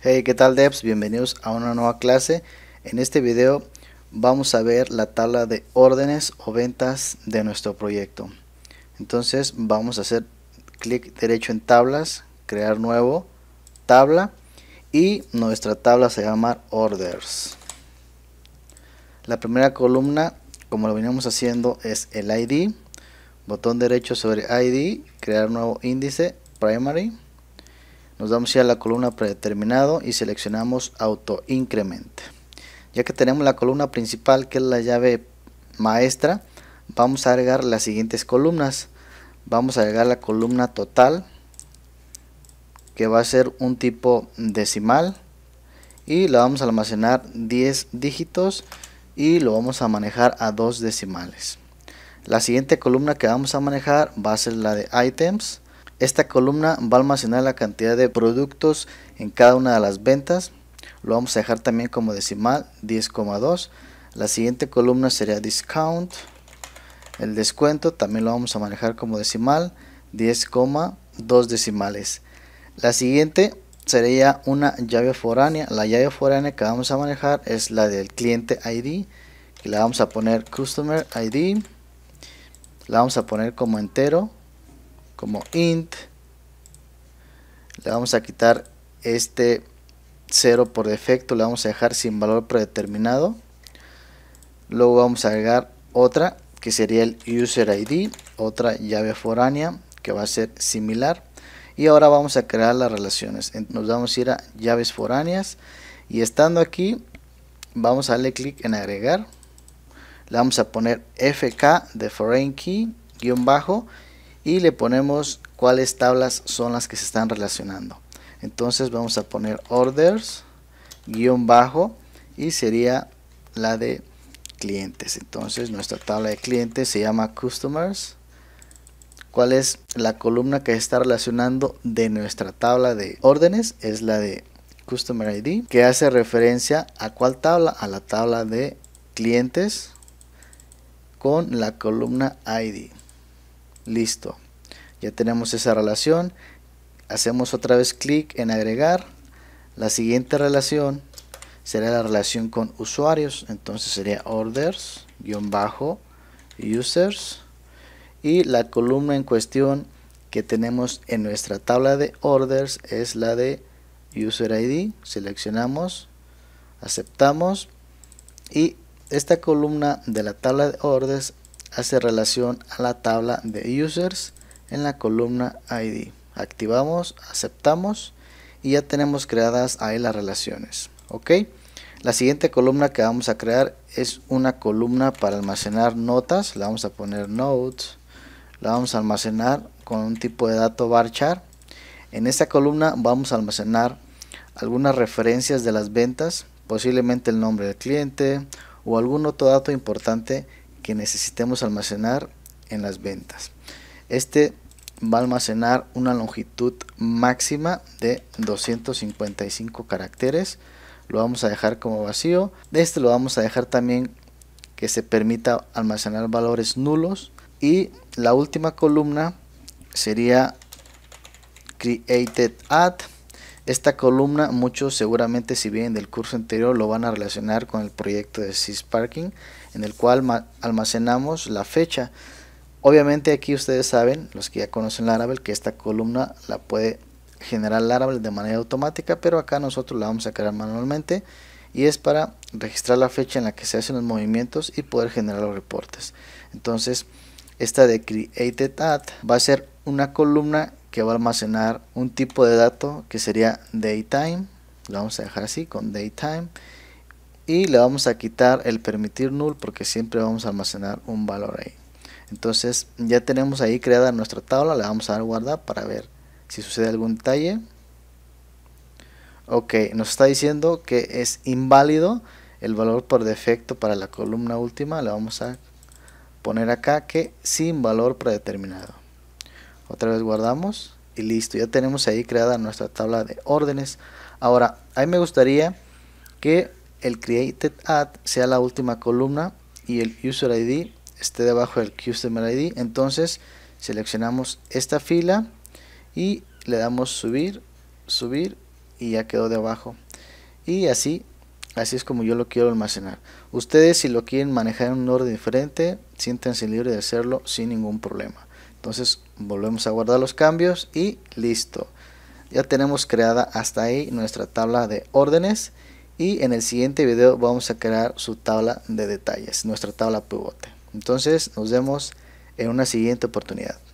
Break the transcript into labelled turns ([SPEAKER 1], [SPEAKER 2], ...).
[SPEAKER 1] Hey, ¿qué tal devs? Bienvenidos a una nueva clase. En este video vamos a ver la tabla de órdenes o ventas de nuestro proyecto. Entonces vamos a hacer clic derecho en tablas, crear nuevo, tabla y nuestra tabla se llama orders. La primera columna, como lo veníamos haciendo, es el ID. Botón derecho sobre ID, crear nuevo índice, primary nos vamos ya a la columna predeterminado y seleccionamos incremento Ya que tenemos la columna principal que es la llave maestra, vamos a agregar las siguientes columnas. Vamos a agregar la columna total que va a ser un tipo decimal y la vamos a almacenar 10 dígitos y lo vamos a manejar a dos decimales. La siguiente columna que vamos a manejar va a ser la de items esta columna va a almacenar la cantidad de productos en cada una de las ventas. Lo vamos a dejar también como decimal 10,2. La siguiente columna sería discount. El descuento también lo vamos a manejar como decimal 10,2 decimales. La siguiente sería una llave foránea. La llave foránea que vamos a manejar es la del cliente ID. le vamos a poner customer ID. La vamos a poner como entero como int. Le vamos a quitar este 0 por defecto, le vamos a dejar sin valor predeterminado. Luego vamos a agregar otra que sería el user ID, otra llave foránea que va a ser similar. Y ahora vamos a crear las relaciones. Nos vamos a ir a llaves foráneas y estando aquí vamos a darle clic en agregar. Le vamos a poner fk de foreign key guión bajo y le ponemos cuáles tablas son las que se están relacionando. Entonces vamos a poner orders, guión bajo y sería la de clientes. Entonces nuestra tabla de clientes se llama customers. ¿Cuál es la columna que está relacionando de nuestra tabla de órdenes? Es la de customer ID que hace referencia a cuál tabla, a la tabla de clientes con la columna ID. Listo. Ya tenemos esa relación. Hacemos otra vez clic en agregar. La siguiente relación será la relación con usuarios. Entonces sería orders, guión bajo, users. Y la columna en cuestión que tenemos en nuestra tabla de orders es la de user ID. Seleccionamos, aceptamos y esta columna de la tabla de orders hace relación a la tabla de users en la columna ID. Activamos, aceptamos y ya tenemos creadas ahí las relaciones. ¿ok? La siguiente columna que vamos a crear es una columna para almacenar notas. La vamos a poner notes. La vamos a almacenar con un tipo de dato varchar. En esta columna vamos a almacenar algunas referencias de las ventas, posiblemente el nombre del cliente o algún otro dato importante que necesitemos almacenar en las ventas. Este va a almacenar una longitud máxima de 255 caracteres. Lo vamos a dejar como vacío. De este lo vamos a dejar también que se permita almacenar valores nulos. Y la última columna sería created at esta columna muchos seguramente si vienen del curso anterior lo van a relacionar con el proyecto de SysParking en el cual almacenamos la fecha. Obviamente aquí ustedes saben, los que ya conocen Laravel, que esta columna la puede generar Laravel de manera automática, pero acá nosotros la vamos a crear manualmente y es para registrar la fecha en la que se hacen los movimientos y poder generar los reportes. Entonces, esta de created va a ser una columna que va a almacenar un tipo de dato que sería daytime. Lo vamos a dejar así con daytime. Y le vamos a quitar el permitir null porque siempre vamos a almacenar un valor ahí. Entonces ya tenemos ahí creada nuestra tabla. Le vamos a dar guardar para ver si sucede algún detalle. Ok, nos está diciendo que es inválido el valor por defecto para la columna última. Le vamos a poner acá que sin valor predeterminado. Otra vez guardamos y listo, ya tenemos ahí creada nuestra tabla de órdenes. Ahora, ahí me gustaría que el created ad sea la última columna y el user ID esté debajo del customer ID. Entonces, seleccionamos esta fila y le damos subir, subir y ya quedó debajo. Y así, así es como yo lo quiero almacenar. Ustedes si lo quieren manejar en un orden diferente, siéntense libres de hacerlo sin ningún problema. Entonces volvemos a guardar los cambios y listo. Ya tenemos creada hasta ahí nuestra tabla de órdenes y en el siguiente video vamos a crear su tabla de detalles, nuestra tabla pivote. Entonces nos vemos en una siguiente oportunidad.